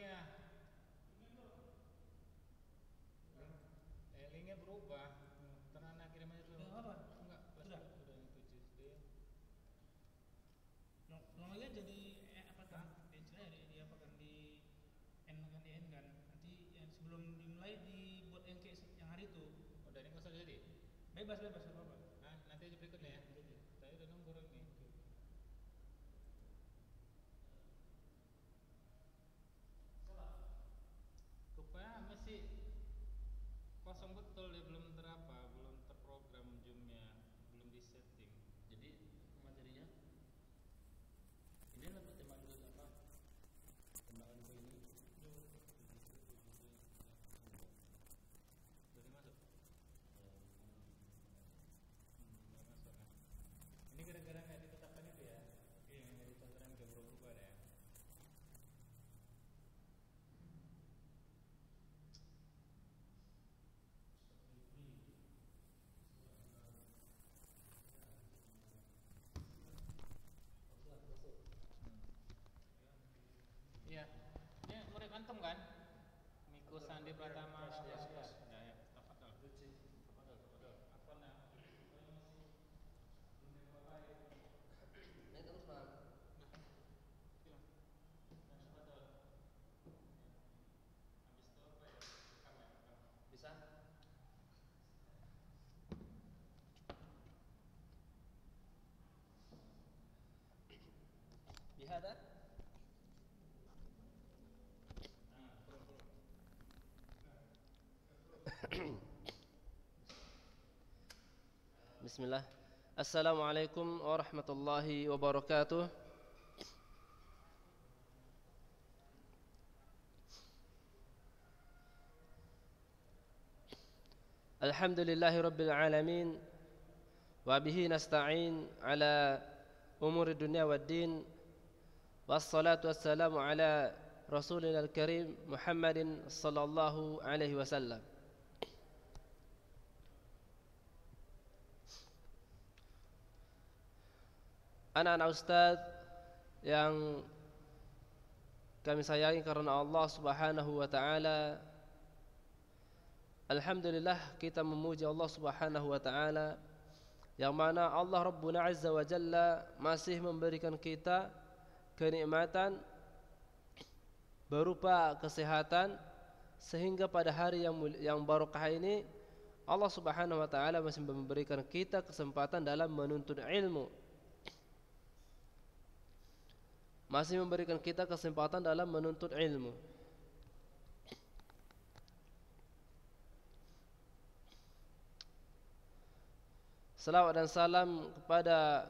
linknya eh, linknya berubah tenang nah, kirim aja dulu apa? enggak pas sudah sudah itu Tuesday normalnya jadi eh, apa kan dia ya, di, di apa kan di n kan di n kan nanti yang sebelum dimulai dibuat yang yang hari itu oh dari nggak usah jadi bebas bebas apa apa sungguh betul dia belum Andi Pratama Swastiastu بسم الله السلام عليكم ورحمة الله وبركاته الحمد لله رب العالمين وبه نستعين على أمور الدنيا والدين والصلاة والسلام على رسولنا الكريم محمد صلى الله عليه وسلم anak-anak ustadz yang kami sayangi karena Allah Subhanahu wa taala. Alhamdulillah kita memuji Allah Subhanahu wa taala yang mana Allah Rabbuna Azza wa Jalla masih memberikan kita kenikmatan berupa kesehatan sehingga pada hari yang yang barokah ini Allah Subhanahu wa taala masih memberikan kita kesempatan dalam menuntut ilmu masih memberikan kita kesempatan dalam menuntut ilmu. Salawat dan salam kepada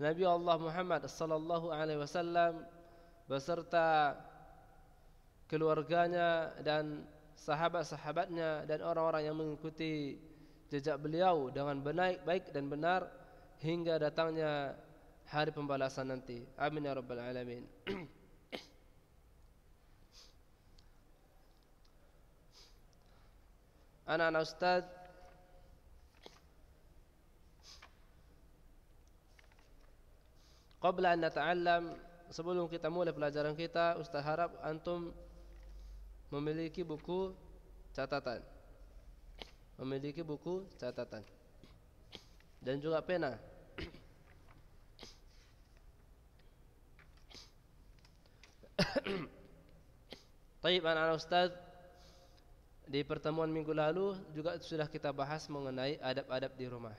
Nabi Allah Muhammad sallallahu alaihi wasallam beserta keluarganya dan sahabat-sahabatnya dan orang-orang yang mengikuti jejak beliau dengan benar baik dan benar hingga datangnya hari pembalasan nanti amin ya rabbal alamin anak-anak ustaz Qabla an nata'allam sebelum kita mulai pelajaran kita Ustaz harap antum memiliki buku catatan memiliki buku catatan dan juga pena Taib anak Ustaz di pertemuan minggu lalu juga sudah kita bahas mengenai adab-adab di rumah.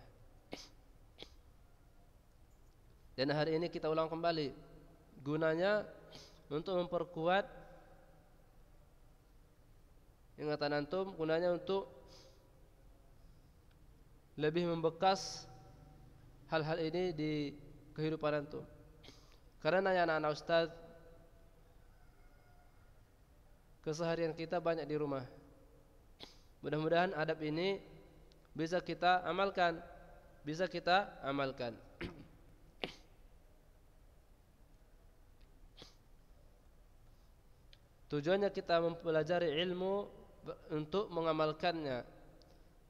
Dan hari ini kita ulang kembali gunanya untuk memperkuat ingatan antum gunanya untuk lebih membekas hal-hal ini di kehidupan antum. Karena ya anak-anak ustaz keseharian kita banyak di rumah. Mudah-mudahan adab ini bisa kita amalkan, bisa kita amalkan. Tujuannya kita mempelajari ilmu untuk mengamalkannya.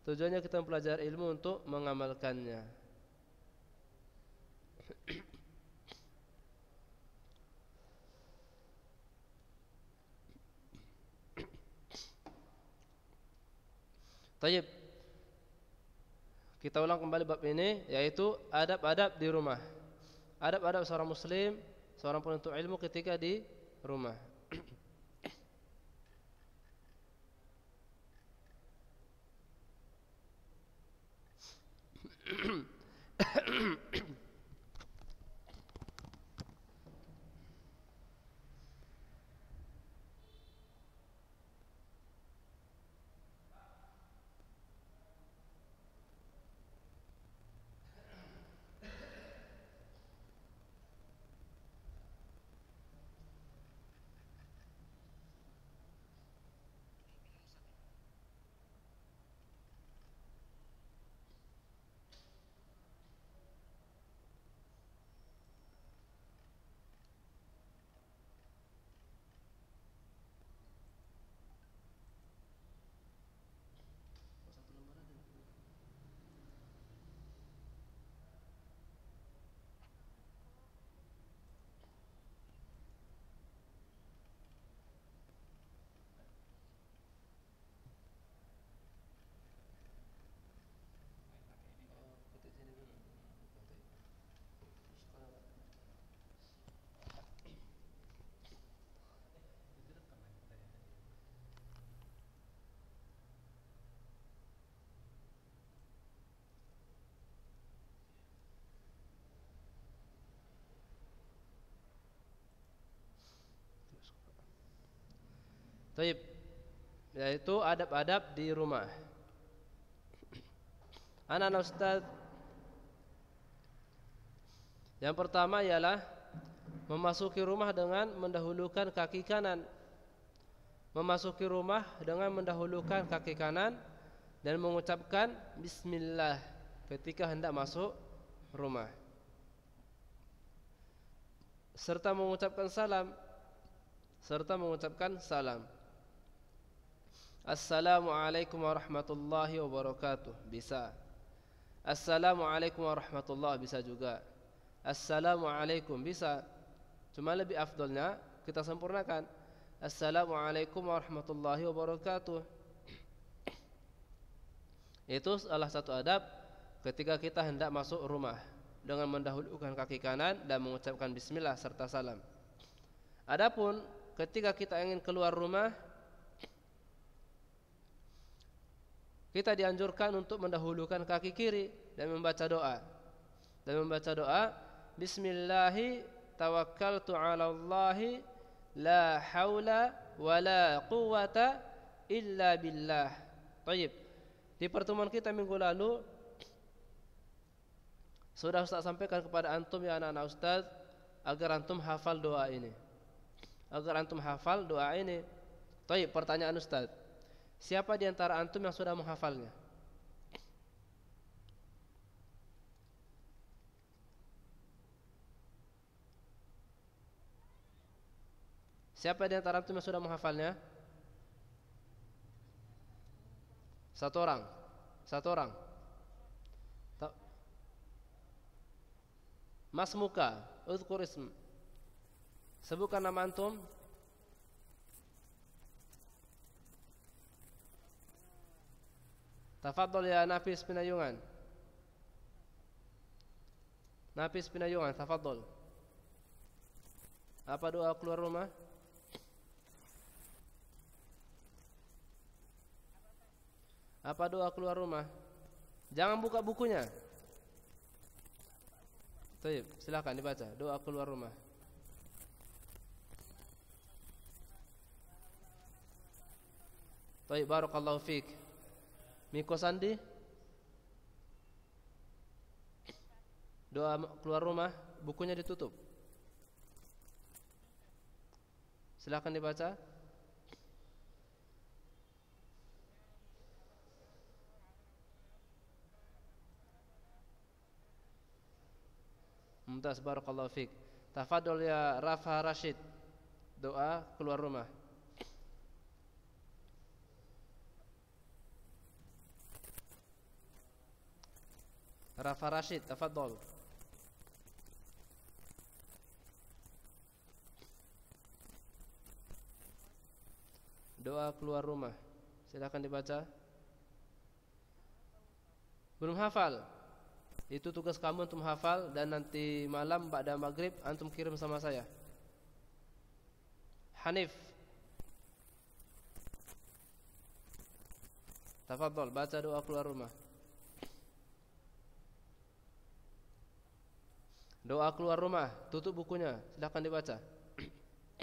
Tujuannya kita mempelajari ilmu untuk mengamalkannya. Tayyib. Kita ulang kembali bab ini yaitu adab-adab di rumah. Adab-adab seorang muslim, seorang penuntut ilmu ketika di rumah. Ahem Taib. Yaitu adab-adab di rumah. Anak-anak Ustaz Yang pertama ialah memasuki rumah dengan mendahulukan kaki kanan. Memasuki rumah dengan mendahulukan kaki kanan dan mengucapkan bismillah ketika hendak masuk rumah. Serta mengucapkan salam serta mengucapkan salam. Assalamualaikum warahmatullahi wabarakatuh bisa Assalamualaikum warahmatullahi bisa juga Assalamualaikum bisa cuma lebih afdolnya kita sempurnakan Assalamualaikum warahmatullahi wabarakatuh itu salah satu adab ketika kita hendak masuk rumah dengan mendahulukan kaki kanan dan mengucapkan bismillah serta salam. Adapun ketika kita ingin keluar rumah Kita dianjurkan untuk mendahulukan kaki kiri dan membaca doa. Dan membaca doa Bismillahi tawakkaltu 'ala Allahi la haula wa la quwata illa billah. Taib. Di pertemuan kita minggu lalu sudah Ustaz sampaikan kepada antum ya anak-anak Ustaz agar antum hafal doa ini. Agar antum hafal doa ini. Taib, pertanyaan Ustaz. Siapa di antara antum yang sudah menghafalnya? Siapa di antara antum yang sudah menghafalnya? Satu orang. Satu orang. Mas Muka, uzkur ism. Sebutkan nama antum Tafadhol ya Nafis bin Ayungan. Nafis bin Ayungan, tafadhol. Apa doa keluar rumah? Apa doa keluar rumah? Jangan buka bukunya. Taib, silakan dibaca doa keluar rumah. Taib, barakallahu fiik. Miko Sandi doa keluar rumah bukunya ditutup silahkan dibaca Muntas barakallahu fik. Ta'fadul ya Rafa Rashid. Doa keluar rumah. Rafa Rashid, Doa keluar rumah. Silakan dibaca. Belum hafal. Itu tugas kamu untuk hafal dan nanti malam pada maghrib antum kirim sama saya. Hanif. Tafadhol baca doa keluar rumah. Doa keluar rumah, tutup bukunya, silahkan dibaca.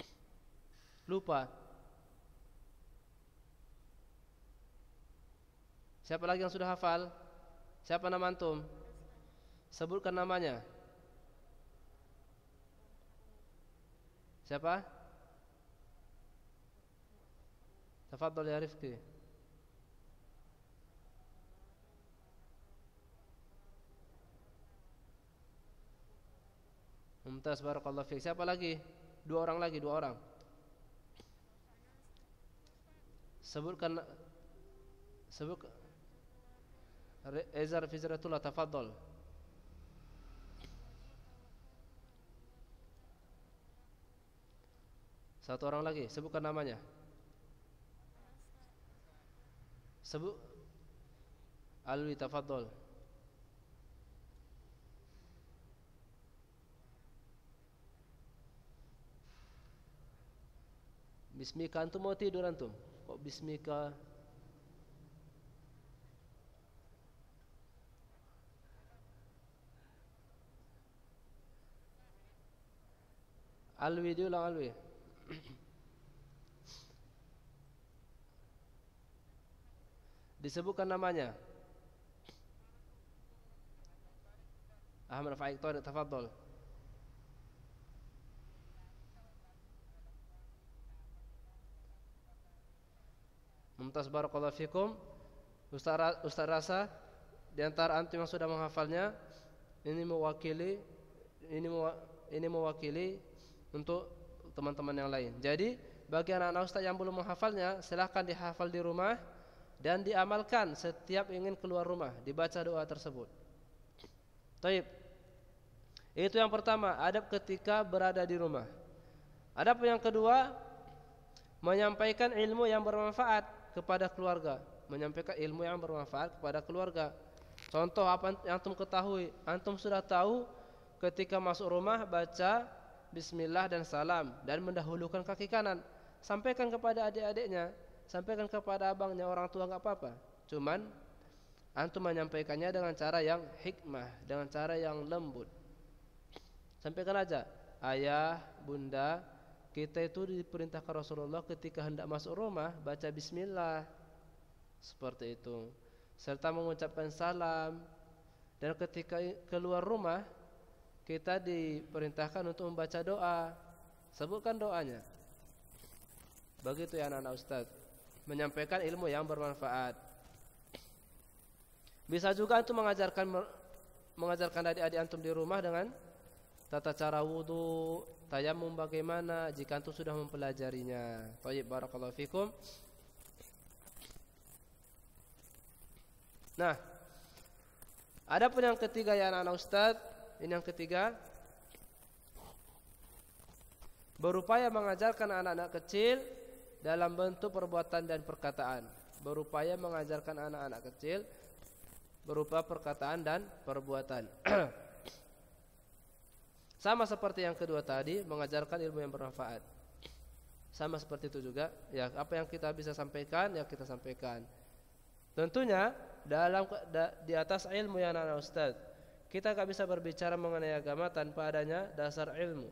Lupa. Siapa lagi yang sudah hafal? Siapa nama antum? Sebutkan namanya. Siapa? Tafadhol ya Rifki. Mumtaz barakallahu fiik. Siapa lagi? Dua orang lagi, dua orang. Sebutkan sebut Ezar Fizratullah tafadhol. Satu orang lagi, sebutkan namanya. Sebut Alwi tafadhol. Bismika antum mau tidur antum? Kok bismika? Alwi dia diulang Alwi. Disebutkan namanya. Ahmad Faik Tariq tafadhol. Mumtaz barakallahu fikum. Ustaz, Ustaz rasa di antara antum yang sudah menghafalnya ini mewakili ini ini mewakili untuk teman-teman yang lain. Jadi bagi anak-anak ustaz yang belum menghafalnya silahkan dihafal di rumah dan diamalkan setiap ingin keluar rumah dibaca doa tersebut. Taib. Itu yang pertama, adab ketika berada di rumah. Adab yang kedua menyampaikan ilmu yang bermanfaat kepada keluarga, menyampaikan ilmu yang bermanfaat kepada keluarga. Contoh apa yang antum ketahui? Antum sudah tahu ketika masuk rumah baca bismillah dan salam dan mendahulukan kaki kanan. Sampaikan kepada adik-adiknya, sampaikan kepada abangnya, orang tua nggak apa-apa. Cuman antum menyampaikannya dengan cara yang hikmah, dengan cara yang lembut. Sampaikan aja, ayah, bunda, kita itu diperintahkan Rasulullah ketika hendak masuk rumah baca bismillah. Seperti itu. Serta mengucapkan salam. Dan ketika keluar rumah kita diperintahkan untuk membaca doa. Sebutkan doanya. Begitu ya anak-anak ustaz. Menyampaikan ilmu yang bermanfaat. Bisa juga untuk mengajarkan mengajarkan adik-adik antum di rumah dengan tata cara wudu, tayamum bagaimana jika antum sudah mempelajarinya. Thayyib barakallahu fikum. Nah, ada pun yang ketiga ya anak-anak ustaz, ini yang ketiga berupaya mengajarkan anak-anak kecil dalam bentuk perbuatan dan perkataan. Berupaya mengajarkan anak-anak kecil berupa perkataan dan perbuatan. Sama seperti yang kedua tadi, mengajarkan ilmu yang bermanfaat. Sama seperti itu juga, ya apa yang kita bisa sampaikan, ya kita sampaikan. Tentunya dalam da, di atas ilmu yang ana ustaz. Kita gak bisa berbicara mengenai agama tanpa adanya dasar ilmu.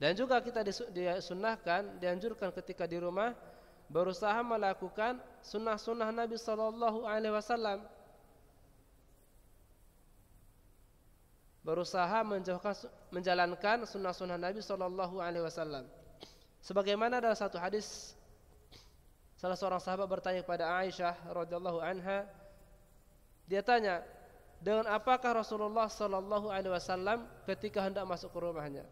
Dan juga kita disunahkan, dianjurkan ketika di rumah berusaha melakukan sunnah-sunnah Nabi Shallallahu Alaihi Wasallam, berusaha menjauhkan, menjalankan sunnah-sunnah Nabi Shallallahu Alaihi Wasallam. Sebagaimana dalam satu hadis, salah seorang sahabat bertanya kepada Aisyah radhiyallahu anha, dia tanya, dengan apakah Rasulullah Shallallahu Alaihi Wasallam ketika hendak masuk ke rumahnya?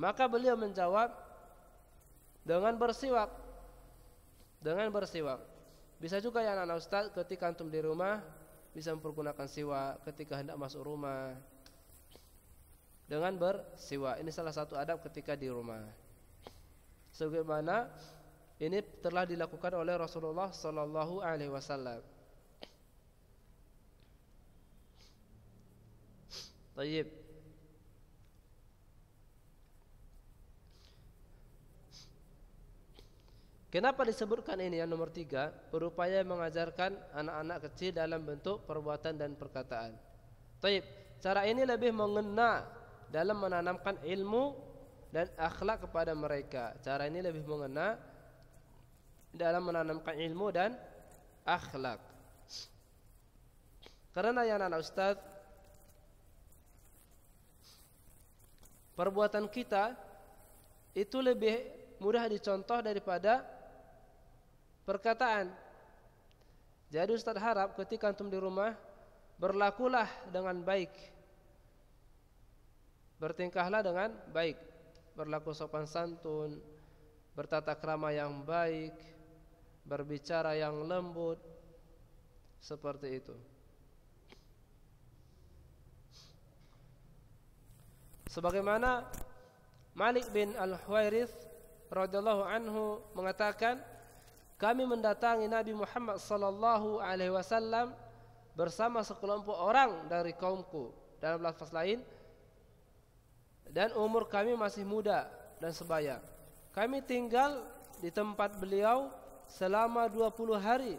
Maka beliau menjawab dengan bersiwak dengan bersiwak. Bisa juga ya anak-anak ustaz ketika antum di rumah bisa mempergunakan siwak ketika hendak masuk rumah. Dengan bersiwak. Ini salah satu adab ketika di rumah. Sebagaimana ini telah dilakukan oleh Rasulullah sallallahu alaihi wasallam. Baik. Kenapa disebutkan ini yang nomor tiga Berupaya mengajarkan anak-anak kecil dalam bentuk perbuatan dan perkataan Taib Cara ini lebih mengena dalam menanamkan ilmu dan akhlak kepada mereka Cara ini lebih mengena dalam menanamkan ilmu dan akhlak Karena yang anak ustaz Perbuatan kita itu lebih mudah dicontoh daripada perkataan. Jadi Ustaz harap ketika antum di rumah berlakulah dengan baik. Bertingkahlah dengan baik. Berlaku sopan santun, bertata krama yang baik, berbicara yang lembut seperti itu. Sebagaimana Malik bin Al-Huwairith radhiyallahu anhu mengatakan kami mendatangi Nabi Muhammad sallallahu alaihi wasallam bersama sekelompok orang dari kaumku dalam lafaz lain dan umur kami masih muda dan sebaya kami tinggal di tempat beliau selama 20 hari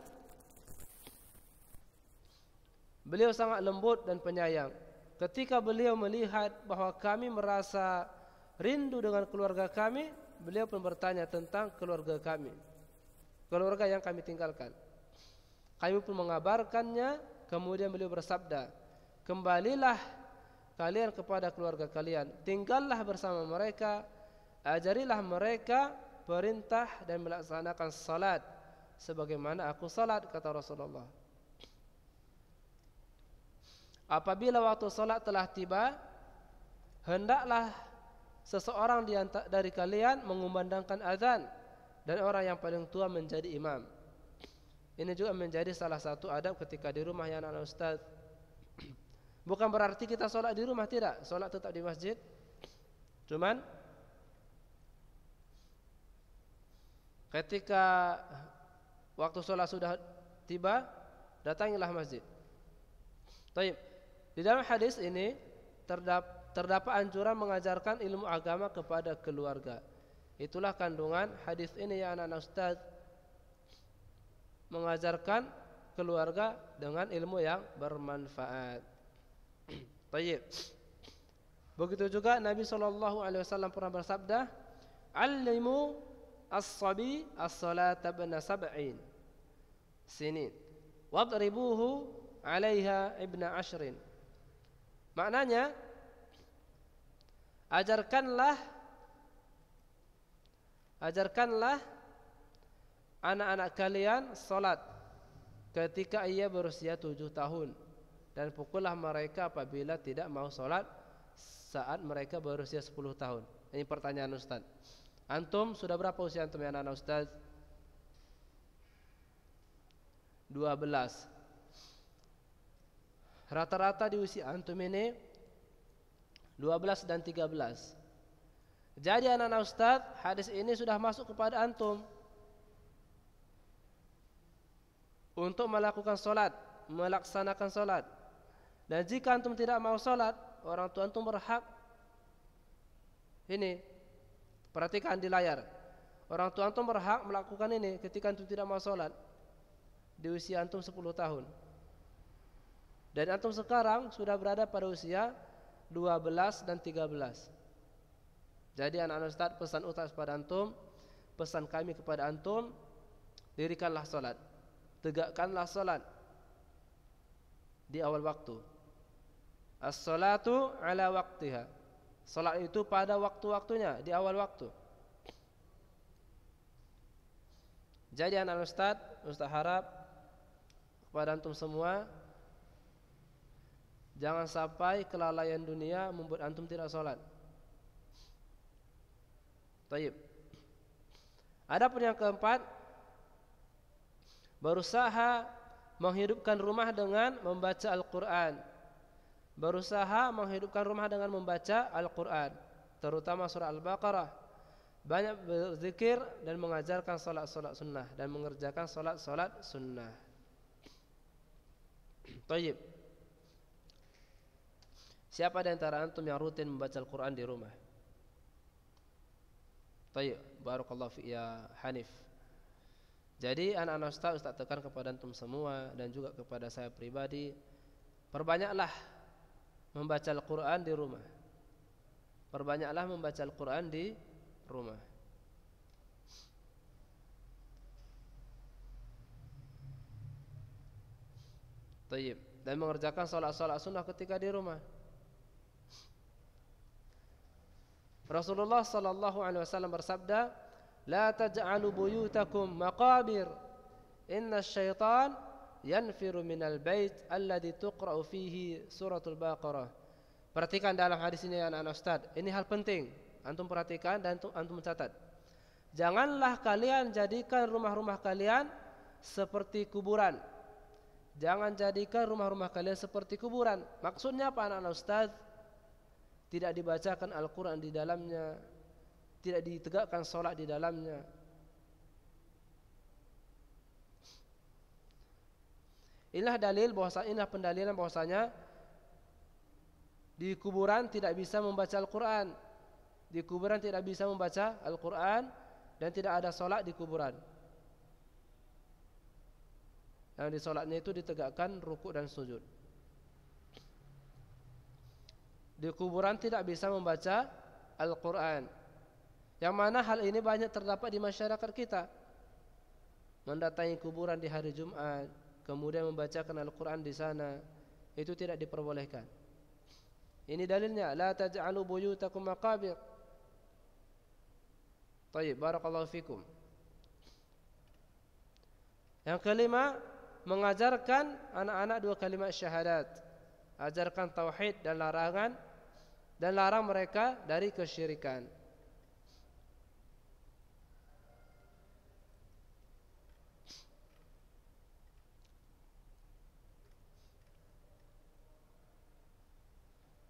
beliau sangat lembut dan penyayang ketika beliau melihat bahwa kami merasa rindu dengan keluarga kami beliau pun bertanya tentang keluarga kami keluarga yang kami tinggalkan. Kami pun mengabarkannya, kemudian beliau bersabda, "Kembalilah kalian kepada keluarga kalian, tinggallah bersama mereka, ajarilah mereka perintah dan melaksanakan salat sebagaimana aku salat," kata Rasulullah. Apabila waktu salat telah tiba, hendaklah seseorang dari kalian mengumandangkan azan dan orang yang paling tua menjadi imam. Ini juga menjadi salah satu adab ketika di rumah yang anak ustaz. Bukan berarti kita sholat di rumah tidak, sholat tetap di masjid. Cuman ketika waktu sholat sudah tiba, datangilah masjid. Taib. Di dalam hadis ini terdapat anjuran mengajarkan ilmu agama kepada keluarga. Itulah kandungan hadis ini ya anak-anak ustaz mengajarkan keluarga dengan ilmu yang bermanfaat. baik, Begitu juga Nabi sallallahu alaihi wasallam pernah bersabda, "Allimu as-sabi as-salata ibn sab'in sinin wadribuhu 'alaiha ibn ashrin." Maknanya ajarkanlah Ajarkanlah anak-anak kalian sholat ketika ia berusia tujuh tahun dan pukullah mereka apabila tidak mau sholat saat mereka berusia sepuluh tahun. Ini pertanyaan Ustaz. Antum sudah berapa usia antum ya anak-anak Ustaz? 12. Rata-rata di usia antum ini 12 dan 13 jadi anak-anak ustaz, hadis ini sudah masuk kepada antum. Untuk melakukan solat, melaksanakan solat. Dan jika antum tidak mau solat, orang tua antum berhak. Ini, perhatikan di layar. Orang tua antum berhak melakukan ini ketika antum tidak mau solat. Di usia antum 10 tahun. Dan antum sekarang sudah berada pada usia 12 dan 13 jadi anak-anak Ustaz pesan utas kepada antum, pesan kami kepada antum, dirikanlah solat, tegakkanlah solat di awal waktu. As-salatu ala waktiha. Salat itu pada waktu-waktunya, di awal waktu. Jadi anak Ustaz, Ustaz harap kepada antum semua jangan sampai kelalaian dunia membuat antum tidak salat. Taib. pun yang keempat, berusaha menghidupkan rumah dengan membaca Al-Quran. Berusaha menghidupkan rumah dengan membaca Al-Quran, terutama surah Al-Baqarah. Banyak berzikir dan mengajarkan salat-salat sunnah dan mengerjakan salat-salat sunnah. Taib. Siapa di antara antum yang rutin membaca Al-Quran di rumah? Tayyib, barakallahu fi ya Hanif. Jadi anak-anak ustaz ustaz tekan kepada antum semua dan juga kepada saya pribadi perbanyaklah membaca Al-Qur'an di rumah. Perbanyaklah membaca Al-Qur'an di rumah. Tayyib dan mengerjakan salat-salat sunnah ketika di rumah. Rasulullah sallallahu alaihi wasallam bersabda, "La taj'alu buyutakum maqabir. Inna syaitan yanfiru minal bait alladhi tuqra'u fihi suratul Baqarah." Perhatikan dalam hadis ini anak-anak Ustaz. Ini hal penting. Antum perhatikan dan antum mencatat. Janganlah kalian jadikan rumah-rumah kalian seperti kuburan. Jangan jadikan rumah-rumah kalian seperti kuburan. Maksudnya apa anak-anak Ustaz? tidak dibacakan Al-Quran di dalamnya, tidak ditegakkan solat di dalamnya. Inilah dalil bahwasanya inilah pendalilan bahwasanya di kuburan tidak bisa membaca Al-Quran, di kuburan tidak bisa membaca Al-Quran dan tidak ada solat di kuburan. Yang di solatnya itu ditegakkan rukuk dan sujud di kuburan tidak bisa membaca Al-Quran. Yang mana hal ini banyak terdapat di masyarakat kita. Mendatangi kuburan di hari Jumat, kemudian membacakan Al-Quran di sana, itu tidak diperbolehkan. Ini dalilnya, la taj'alu buyutakum maqabir. Baik, barakallahu fikum. Yang kelima, mengajarkan anak-anak dua kalimat syahadat. Ajarkan tauhid dan larangan dan larang mereka dari kesyirikan.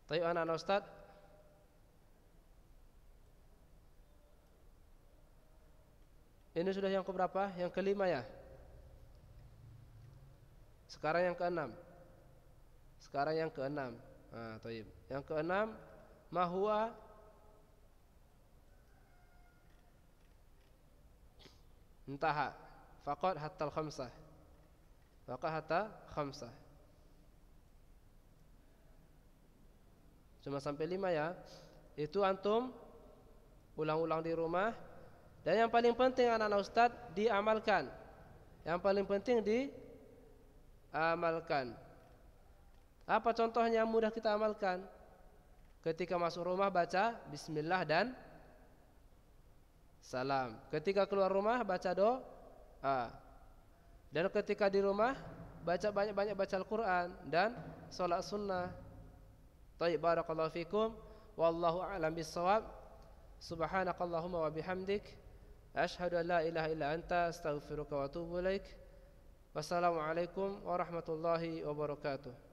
Tapi anak-anak Ustaz Ini sudah yang keberapa? Yang kelima ya? Sekarang yang keenam Sekarang yang keenam Nah, taib. Yang keenam ما هو انتهى فقط حتى الخمسة فقط حتى خمسة cuma sampai lima ya itu antum ulang-ulang di rumah dan yang paling penting anak-anak ustadz diamalkan yang paling penting diamalkan apa contohnya yang mudah kita amalkan Ketika masuk rumah baca bismillah dan salam. Ketika keluar rumah baca doa. Ah. Dan ketika di rumah baca banyak-banyak baca Al-Qur'an dan salat sunnah. Tayyib barakallahu fikum. Wallahu a'lam bissawab. Subhanakallahumma wa bihamdik asyhadu an la ilaha illa anta astaghfiruka wa atubu ilaik. Wassalamualaikum warahmatullahi wabarakatuh.